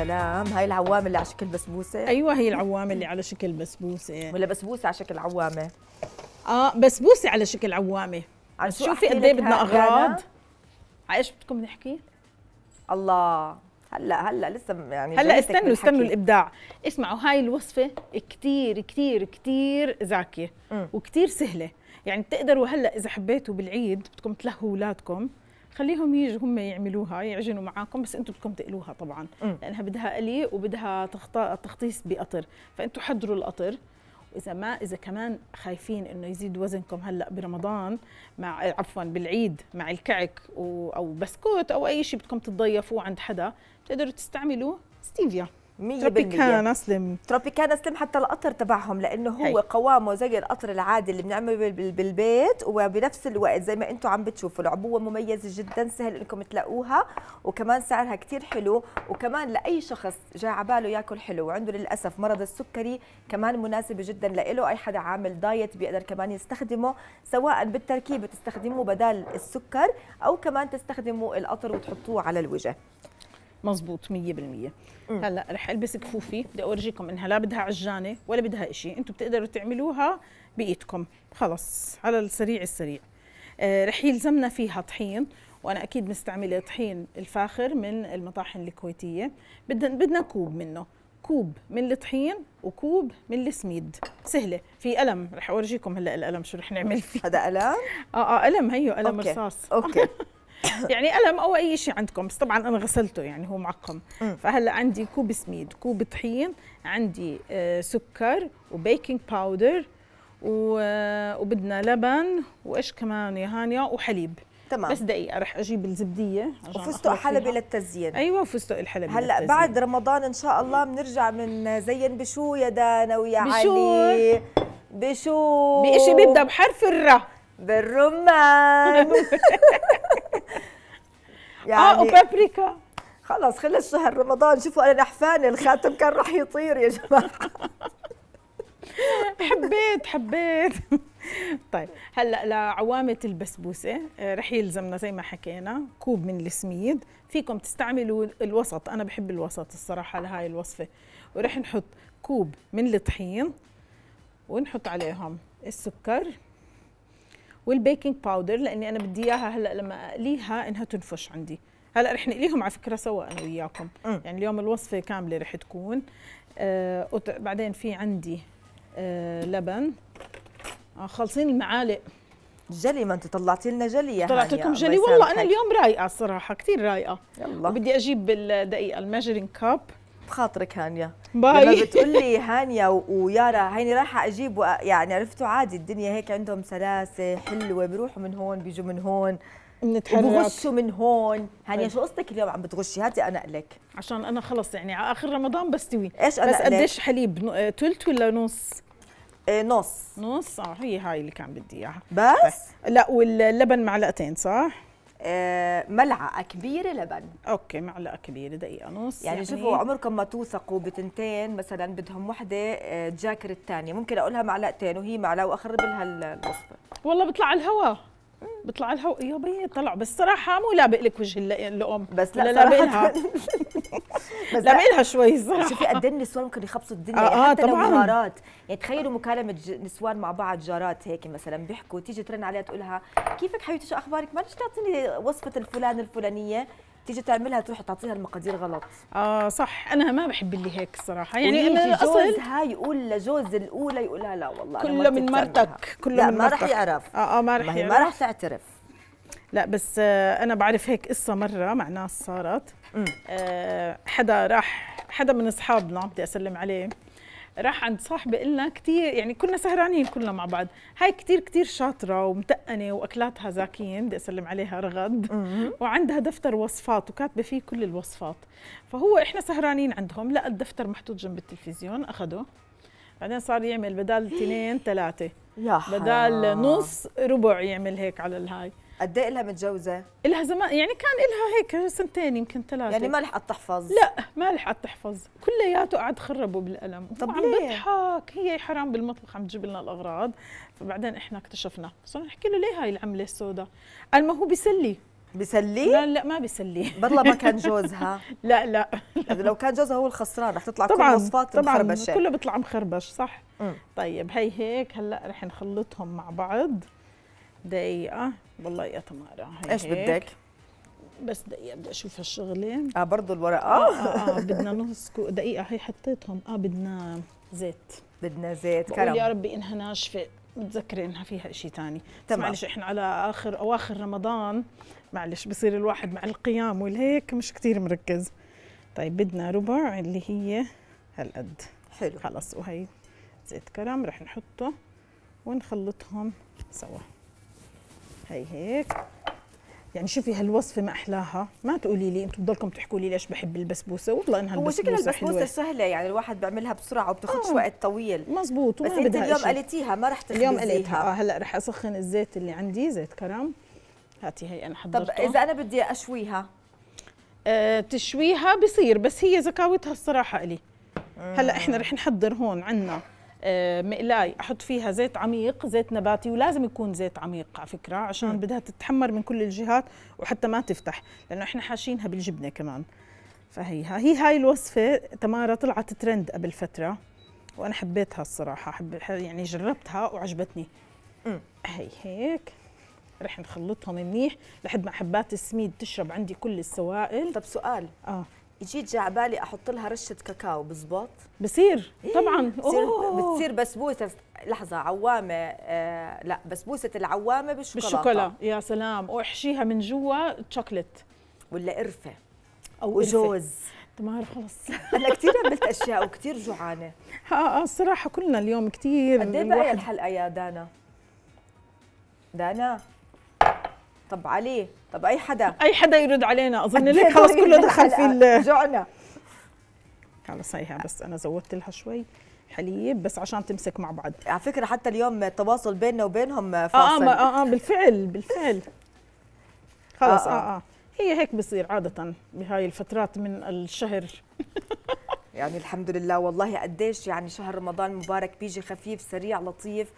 سلام هاي العوامة اللي على شكل بسبوسة أيوة هي العوامة اللي على شكل بسبوسة ولا بسبوسة على شكل عوامة اه بسبوسة على شكل عوامة على شوفي قد ايه بدنا أغراض على ايش بدكم نحكي؟ الله هلا هلا لسه يعني هلا استنوا استنوا الابداع اسمعوا هاي الوصفه كثير كثير كثير زاكيه وكثير سهله يعني بتقدروا هلا اذا حبيتوا بالعيد بدكم تلهوا اولادكم خليهم يجوا هم يعملوها يعجنوا معاكم بس انتم بدكم تقلوها طبعا م. لانها بدها قلي وبدها تخطيص بقطر فانتم حضروا القطر واذا ما اذا كمان خايفين انه يزيد وزنكم هلا برمضان مع عفوا بالعيد مع الكعك او بسكوت او اي شيء بدكم تتضيفوه عند حدا بتقدروا تستعملوا ستيفيا 100% تروبيكانا سليم تروبيكانا سليم حتى القطر تبعهم لانه هو هي. قوامه زي القطر العادي اللي بنعمله بالبيت وبنفس الوقت زي ما انتم عم بتشوفوا العبوه مميزه جدا سهل انكم تلاقوها وكمان سعرها كثير حلو وكمان لاي شخص جاي على باله ياكل حلو وعنده للاسف مرض السكري كمان مناسبه جدا لإله اي حدا عامل دايت بيقدر كمان يستخدمه سواء بالتركيبه تستخدموه بدال السكر او كمان تستخدموا القطر وتحطوه على الوجه مزبوط 100% هلا رح البس كفوفي بدي اورجيكم انها لا بدها عجانه ولا بدها شيء انتم بتقدروا تعملوها بايدكم خلص على السريع السريع آه رح يلزمنا فيها طحين وانا اكيد مستعمله طحين الفاخر من المطاحن الكويتيه بدنا بدنا كوب منه كوب من الطحين وكوب من السميد سهله في قلم رح اورجيكم هلا القلم شو رح نعمل فيه هذا قلم اه اه قلم هيو قلم رصاص أوكي. اوكي يعني قلم او اي شيء عندكم بس طبعا انا غسلته يعني هو معقم فهلا عندي كوب سميد كوب طحين عندي آه، سكر وبيكنج باودر آه، وبدنا لبن وايش كمان يا هانيا وحليب تمام بس دقيقه رح اجيب الزبديه وفستق حلبي للتزيين ايوه فستق الحلبي هلا للتزيين. بعد رمضان ان شاء الله بنرجع من زين بشو يا دانا ويا بشو. علي بشو بشو بشي بيبدا بحرف الراء بالرمان آه، يعني اه وبابريكا خلص خلص شهر رمضان شوفوا انا نحفانه الخاتم كان راح يطير يا جماعه حبيت حبيت طيب هلا لعوامه البسبوسه آه، رح يلزمنا زي ما حكينا كوب من السميد فيكم تستعملوا الوسط انا بحب الوسط الصراحه لهاي الوصفه ورح نحط كوب من الطحين ونحط عليهم السكر والبيكنج باودر لاني انا بدي اياها هلا لما اقليها انها تنفش عندي هلا رح نقليهم على فكره سوا انا وياكم يعني اليوم الوصفه كامله رح تكون آه بعدين في عندي آه لبن آه خالصين المعالق جلي ما انت طلعتي لنا جلي يا طلعت لكم جلي والله انا اليوم رايقه صراحه كثير رايقه يلا وبدي اجيب الدقيقه الميجرينج كاب بخاطرك هانيا باي لما بتقولي هانيا ويارا هيني رايحه اجيب يعني عرفتوا عادي الدنيا هيك عندهم سلاسه حلوه بيروحوا من هون بيجوا من هون بغشوا وبغشوا من هون هانيا شو قصتك اليوم عم بتغشي هاتي انا لك عشان انا خلص يعني على اخر رمضان بستوي ايش انا بس قديش حليب ثلث آه، ولا نص آه، نص نص اه هي هاي اللي كان بدي اياها بس طيب. لا واللبن معلقتين صح آه، ملعقه كبيره لبن اوكي معلقه كبيره دقيقه نص يعني, يعني شوفوا عمركم ما توثقوا بتنتين مثلا بدهم وحده تجاكر آه، الثانيه ممكن اقولها معلقتين وهي معلقه واخرب لها الوصفه والله بيطلع الهواء بيطلع لها يا بي طلعوا بس صراحه مو لابق لك وجه الام بس لا لابق لها بس لابق لها شوي صراحه شوفي قد إيه النسوان ممكن يخبصوا الدنيا آه, يعني آه، حتى طبعاً. لو جارات يعني تخيلوا مكالمه نسوان مع بعض جارات هيك مثلا بيحكوا تيجي ترن عليها تقول لها كيفك حبيبتي شو اخبارك معلش تعطيني وصفه الفلان الفلانيه تيجي تعملها تروح تعطيها المقادير غلط اه صح انا ما بحب اللي هيك الصراحه يعني انا جوزها يقول لجوز الاولى يقولها لا والله كله من مرتك كله لا ما راح يعرف اه اه ما راح يعرف ما راح تعترف لا بس آه، انا بعرف هيك قصه مره مع ناس صارت آه، حدا راح حدا من اصحابنا بدي اسلم عليه راح عند صاحبي قلنا كثير يعني كنا سهرانين كلنا مع بعض هاي كثير كثير شاطره ومتقنه واكلاتها زاكين بدي اسلم عليها رغد وعندها دفتر وصفات وكاتبه فيه كل الوصفات فهو احنا سهرانين عندهم لقى الدفتر محطوط جنب التلفزيون اخده بعدين صار يعمل بدال اثنين ثلاثه بدال نص ربع يعمل هيك على الهاي قد ايه لها متجوزه؟ لها زمان يعني كان لها هيك سنتين يمكن ثلاثه يعني ما لحقت تحفظ لا ما لحقت تحفظ كلياته قعد خربوا بالقلم طب عم بضحك هي حرام بالمطبخ عم تجيب لنا الاغراض فبعدين احنا اكتشفنا صرنا نحكي له ليه هاي العمله السوداء؟ قال ما هو بيسلي بيسلي؟ لا لا ما بيسلي بالله ما كان جوزها لا لا لو كان جوزها هو الخسران رح تطلع طبعًا كل وصفات طبعا مخربشه كله بيطلع مخربش صح؟ م. طيب هي هيك هلا رح نخلطهم مع بعض دقيقة والله يا تمارا ايش بدك؟ بس دقيقة بدي أشوف هالشغلة اه برضه الورقة اه اه, آه بدنا نص دقيقة هي حطيتهم اه بدنا زيت بدنا زيت كرم يا ربي إنها ناشفة متذكره انها فيها شيء ثاني تمام معلش احنا على اخر اواخر رمضان معلش بصير الواحد مع القيام والهيك مش كثير مركز طيب بدنا ربع اللي هي هالقد حلو خلص وهي زيت كرم رح نحطه ونخلطهم سوا هي هيك يعني شوفي هالوصفه ما احلاها ما تقولي لي انتم بضلكم تحكوا لي ليش بحب البسبوسه والله انها البسبوسه هو شكل البسبوسه سهله يعني الواحد بيعملها بسرعه وبتاخذش آه، وقت طويل مزبوط وما بس انت اليوم قليتيها ما رح تخبزيها اليوم قليتها آه هلا رح اسخن الزيت اللي عندي زيت كرم هاتي هي انا حضرتها طب اذا انا بدي اشويها أه تشويها بصير بس هي زكاوتها الصراحه الي هلا احنا آه. رح نحضر هون عندنا آه، مقلاي احط فيها زيت عميق زيت نباتي ولازم يكون زيت عميق على فكره عشان م. بدها تتحمر من كل الجهات وحتى ما تفتح لانه احنا حاشينها بالجبنه كمان فهيها هي هاي الوصفه تمارا طلعت ترند قبل فتره وانا حبيتها الصراحه حب يعني جربتها وعجبتني هي هيك رح نخلطهم منيح لحد ما حبات السميد تشرب عندي كل السوائل طب سؤال اه جيت جا بالي احط لها رشه كاكاو بزبط بصير إيه، طبعا بتصير بتصير بسبوسه لحظه عوامه آه لا بسبوسه العوامه بالشوكولاته بالشوكولا يا سلام واحشيها من جوا تشوكلت ولا قرفه او جوز تمار خلص انا كثير عملت اشياء وكثير جوعانه اه الصراحه كلنا اليوم كثير قد ايه الحلقه يا دانا دانا طب عليه طب اي حدا اي حدا يرد علينا اظن لك خلص كله دخل في جوعنا خلص هيها بس انا زودت لها شوي حليب بس عشان تمسك مع بعض على فكره حتى اليوم التواصل بيننا وبينهم آه، آه، فاصل اه اه, آه بالفعل بالفعل خلص آه،, آه, آه, اه هي هيك بصير عاده بهاي الفترات من الشهر يعني الحمد لله والله قديش يعني شهر رمضان مبارك بيجي خفيف سريع لطيف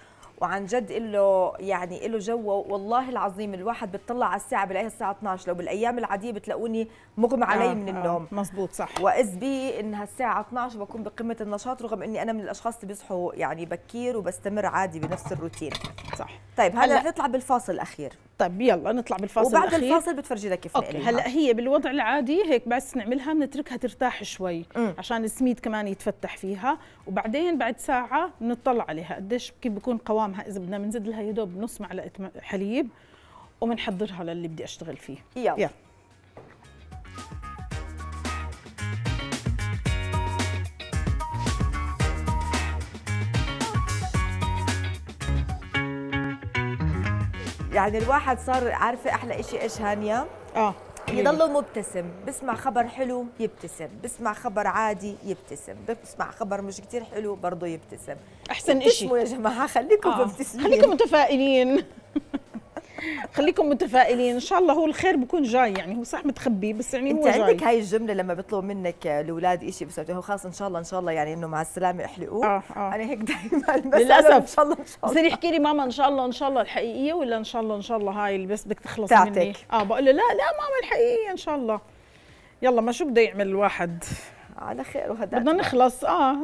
وعن جد له يعني له جو والله العظيم الواحد بتطلع على الساعه بلاقيها الساعه 12 لو بالايام العاديه بتلاقوني مغمى علي آه من آه، النوم آه مزبوط صح واذ بي انها الساعه 12 بكون بقمه النشاط رغم اني انا من الاشخاص اللي بيصحوا يعني بكير وبستمر عادي بنفس الروتين صح طيب هلا نطلع بالفاصل الاخير طيب يلا نطلع بالفاصل وبعد الأخير. الفاصل بتفرجي لك كيف أوكي. هلا هي بالوضع العادي هيك بس نعملها بنتركها ترتاح شوي م. عشان السميد كمان يتفتح فيها وبعدين بعد ساعه بنطلع عليها قديش كيف بكون قوامها اذا بدنا بنزيد لها يا دوب نص معلقه حليب وبنحضرها للي بدي اشتغل فيه يلا, يلا. يعني الواحد صار عارفه احلى شيء ايش هانيا؟ اه يضله مبتسم بسمع خبر حلو يبتسم بسمع خبر عادي يبتسم بسمع خبر مش كتير حلو برضه يبتسم احسن شيء يا جماعه خليكم آه. مبتسمين خليكم متفائلين خليكم متفائلين ان شاء الله هو الخير بكون جاي يعني هو صح متخبي بس يعني انت هو جاي عندك هاي الجمله لما بيطلبوا منك الاولاد شيء بس هو خلاص ان شاء الله ان شاء الله يعني انه مع السلامه احلقوه آه آه. انا هيك دائما للاسف ان شاء الله ان شاء الله بصير يحكي لي ماما ان شاء الله ان شاء الله الحقيقيه ولا ان شاء الله ان شاء الله هاي اللي بس بدك تخلص مني اه بقول له لا لا ماما الحقيقيه ان شاء الله يلا ما شو بده يعمل الواحد على خير وهداك بدنا نخلص اه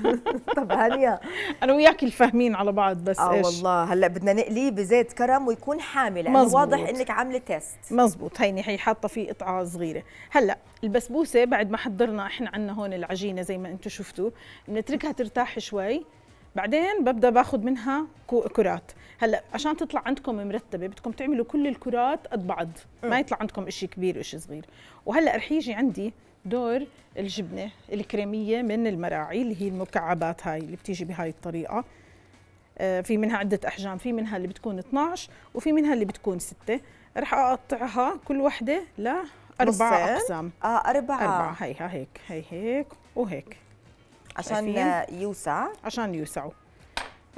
طب هانيا انا وياك الفاهمين على بعض بس اه إيش؟ والله هلا بدنا نقليه بزيت كرم ويكون حامل يعني واضح انك عامله تيست مزبوط هيني هي حاطه فيه قطعه صغيره هلا البسبوسه بعد ما حضرنا احنا عندنا هون العجينه زي ما انتم شفتوا بنتركها ترتاح شوي بعدين ببدا باخذ منها كرات هلا عشان تطلع عندكم مرتبه بدكم تعملوا كل الكرات قد بعض ما يطلع عندكم شيء كبير وشيء صغير وهلا رح يجي عندي دور الجبنه الكريميه من المراعي اللي هي المكعبات هاي اللي بتيجي بهاي الطريقه آه، في منها عدة أحجام في منها اللي بتكون 12 وفي منها اللي بتكون 6 رح أقطعها كل وحدة لأربع أقسام آه أربعة أربعة هيها هيك هي هيك وهيك عشان يوسع عشان يوسعوا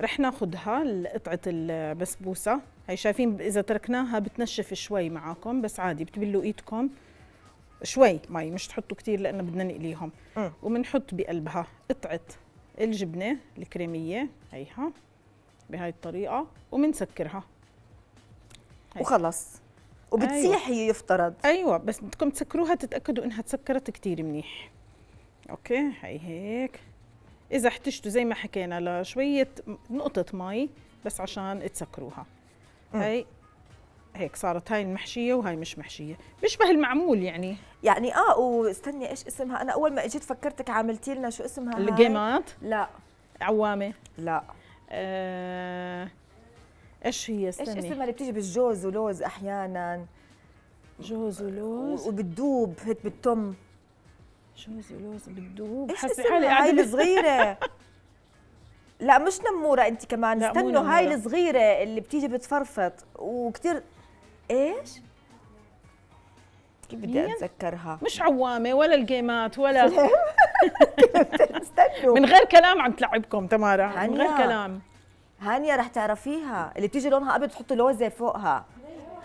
رح ناخدها لقطعة البسبوسة هي شايفين إذا تركناها بتنشف شوي معاكم بس عادي بتبلوا إيدكم شوي مي مش تحطوا كثير لانه بدنا نقليهم وبنحط بقلبها قطعه الجبنه الكريميه هيها بهاي الطريقه وبنسكرها وخلص وبتسيح أيوة. هي يفترض ايوه بس بدكم تسكروها تتاكدوا انها تسكرت كثير منيح اوكي هي هيك اذا احتجتوا زي ما حكينا لشويه نقطه مي بس عشان تسكروها هي هيك صارت هاي المحشيه وهاي مش محشيه بيشبه المعمول يعني يعني اه واستني ايش اسمها انا اول ما اجيت فكرتك عملتي لنا شو اسمها الجيمات لا عوامه لا آه ايش هي استني ايش اسمها اللي بتيجي بالجوز ولوز احيانا جوز ولوز وبتدوب هيك بالتم جوز ولوز بتدوب ايش اسمها هاي الصغيره لا مش نموره انت كمان استنوا هاي الصغيره اللي بتيجي بتفرفط وكثير ايش؟ كيف بدي اتذكرها؟ مش عوامه ولا الجيمات ولا من غير كلام عم تلعبكم تمارا من غير كلام هانيا رح تعرفيها اللي بتيجي لونها ابيض تحطي لوزه فوقها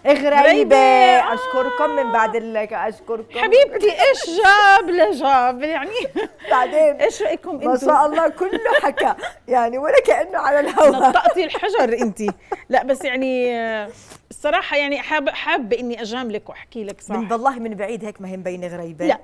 غريبة آه. أشكركم من بعد لك أشكركم حبيبتي إيش جاب لجاب يعني بعدين إيش رأيكم أنتم؟ ما شاء الله كله حكى يعني ولا كأنه على الهواء نطقتي الحجر أنت لا بس يعني آه، الصراحة يعني حابة حابة إني أجاملك وأحكي لك صح من بالله من بعيد هيك ما هي مبينة غريبة لا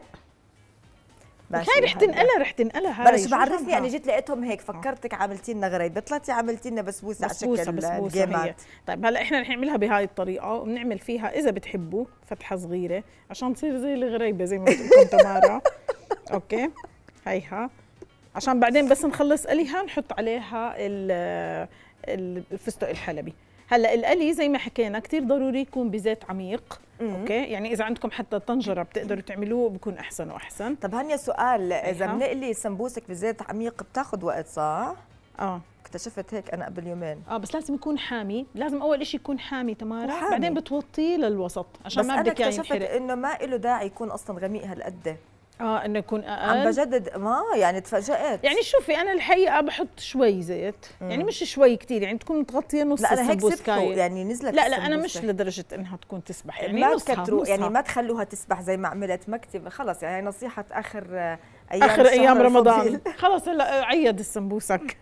بس هاي رح تنقلها رح تنقلها هاي بس بعرفني انا يعني جيت لقيتهم هيك آه. فكرتك عملتي لنا غريب طلعتي عملتي لنا بسبوسه على شكل بسبوسه طيب هلا احنا رح نعملها بهاي الطريقه وبنعمل فيها اذا بتحبوا فتحه صغيره عشان تصير زي الغريبه زي ما قلت لكم تمارا اوكي هيها عشان بعدين بس نخلص قليها نحط عليها الفستق الحلبي هلا القلي زي ما حكينا كثير ضروري يكون بزيت عميق اوكي يعني اذا عندكم حتى طنجره بتقدروا تعملوه بكون احسن واحسن طب هنيا سؤال اذا أيوة. بنقلي سمبوسك بزيت عميق بتاخذ وقت صح اه اكتشفت هيك انا قبل يومين اه بس لازم يكون حامي لازم اول شيء يكون حامي تمارا بعدين بتوطيه للوسط عشان ما بدك يعني بس انا اكتشفت انه ما له داعي يكون اصلا غميق هالقد اه انه يكون اقل عم بجدد ما يعني تفاجات يعني شوفي انا الحقيقه بحط شوي زيت مم. يعني مش شوي كتير يعني تكون متغطيه نص لا انا هيك سبته يعني نزلت لا لا انا مش لدرجه انها تكون تسبح يعني ما تكتروا يعني ما تخلوها تسبح زي ما عملت مكتبه خلص يعني نصيحه اخر آه، ايام اخر ايام رمضان خلص هلا عيد السمبوسك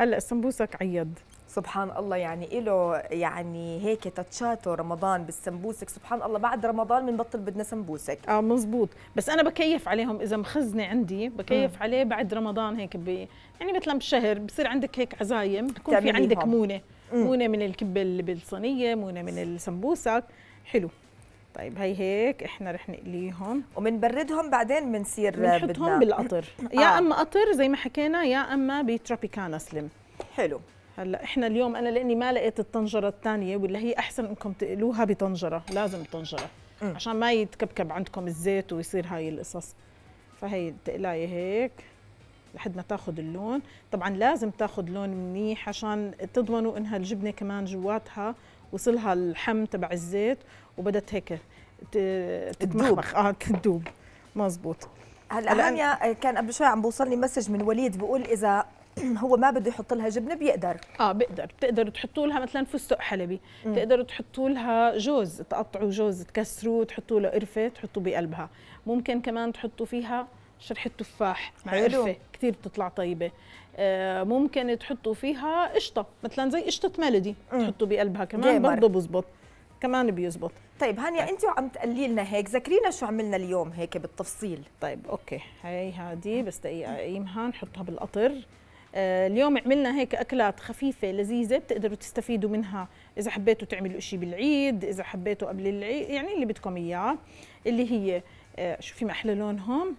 هلا السمبوسك عيد سبحان الله يعني له يعني هيك تتشاته رمضان بالسمبوسك سبحان الله بعد رمضان بنبطل بدنا سمبوسك اه مزبوط بس انا بكيف عليهم اذا مخزنه عندي بكيف م. عليه بعد رمضان هيك بي يعني مثلا بشهر بصير عندك هيك عزايم بكون في عندك مونه م. مونه من الكبه اللي بالصينيه مونه من السمبوسك حلو طيب هي هيك احنا رح نقليهم وبنبردهم بعدين بنصير بنحطهم بالقطر يا آه. اما قطر زي ما حكينا يا اما بتروبيكانا سليم حلو هلا احنا اليوم انا لاني ما لقيت الطنجره الثانيه واللي هي احسن انكم تقلوها بطنجره لازم طنجره عشان ما يتكبكب عندكم الزيت ويصير هاي القصص فهي التقلايه هيك لحد ما تاخذ اللون طبعا لازم تاخذ لون منيح عشان تضمنوا انها الجبنه كمان جواتها وصلها الحم تبع الزيت وبدت هيك تتمخمخ اه تدوب مزبوط هلا رانيا كان قبل شوي عم بوصلني مسج من وليد بقول اذا هو ما بده يحط لها جبنه بيقدر اه بيقدر بتقدروا تحطوا لها مثلا فستق حلبي بتقدروا تحطوا لها جوز تقطعوا جوز تكسروه تحطوا له قرفه تحطوا بقلبها ممكن كمان تحطوا فيها شرحة تفاح مع قرفه كثير بتطلع طيبه آه، ممكن تحطوا فيها قشطه مثلا زي قشطه مالدي تحطوا بقلبها كمان برضه بزبط كمان بيزبط طيب هانيا طيب. انت عم تقلي لنا هيك ذكرينا شو عملنا اليوم هيك بالتفصيل طيب اوكي هي هذه بس دقيقه اقيمها نحطها بالقطر آه، اليوم عملنا هيك اكلات خفيفه لذيذه بتقدروا تستفيدوا منها اذا حبيتوا تعملوا شيء بالعيد اذا حبيتوا قبل العيد يعني اللي بدكم اياه اللي هي آه، شوفي ما احلى لونهم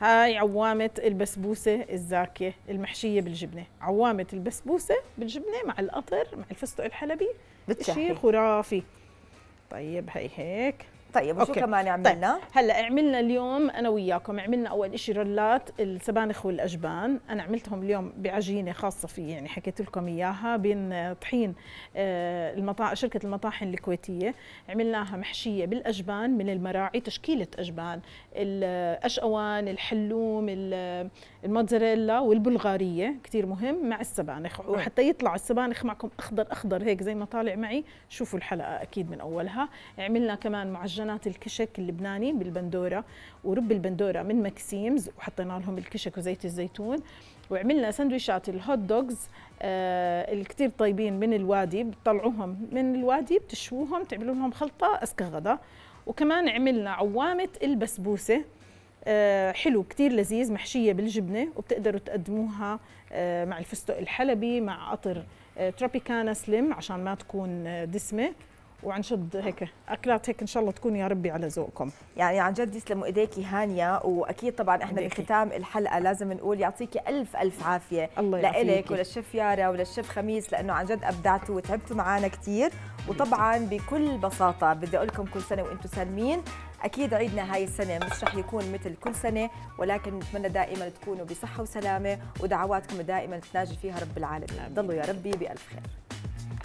هاي عوامة البسبوسة الزاكية المحشية بالجبنة عوامة البسبوسة بالجبنة مع القطر مع الفستق الحلبي شيء خرافي طيب هي هيك طيب وشو كمان طيب، عملنا؟ طيب. هلا عملنا اليوم انا وياكم عملنا اول شيء رلات السبانخ والاجبان، انا عملتهم اليوم بعجينه خاصه في يعني حكيت لكم اياها بين طحين آه، المطا... شركه المطاحن الكويتيه، عملناها محشيه بالاجبان من المراعي تشكيله اجبان، الاشقوان، الحلوم، الموتزاريلا والبلغاريه كثير مهم مع السبانخ وحتى يطلع السبانخ معكم اخضر اخضر هيك زي ما طالع معي، شوفوا الحلقه اكيد من اولها، عملنا كمان معجن قناه الكشك اللبناني بالبندوره ورب البندوره من ماكسيمز وحطينا لهم الكشك وزيت الزيتون وعملنا سندويشات الهوت دوغز آه الكتير طيبين من الوادي بتطلعوهم من الوادي بتشوهم تعملوا لهم خلطه اسكى غدا وكمان عملنا عوامه البسبوسه آه حلو كتير لذيذ محشيه بالجبنه وبتقدروا تقدموها آه مع الفستق الحلبي مع قطر آه تروبيكانا سليم عشان ما تكون آه، دسمه وعن جد هيك اكلات هيك ان شاء الله تكون يا ربي على ذوقكم يعني عن جد يسلموا ايديكي هانيه واكيد طبعا احنا بختام الحلقه لازم نقول يعطيكي الف الف عافيه الله لك وللشيف يارا وللشيف خميس لانه عن جد ابدعتوا وتعبتوا معنا كثير وطبعا بكل بساطه بدي اقول لكم كل سنه وانتم سالمين اكيد عيدنا هاي السنه مش رح يكون مثل كل سنه ولكن نتمنى دائما تكونوا بصحه وسلامه ودعواتكم دائما تناجي فيها رب العالمين ضلوا يا ربي بالف خير